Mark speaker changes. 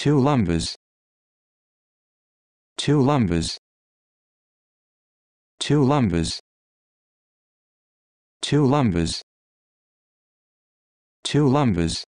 Speaker 1: two lumbers two lumbers two lumbers two lumbers two lumbers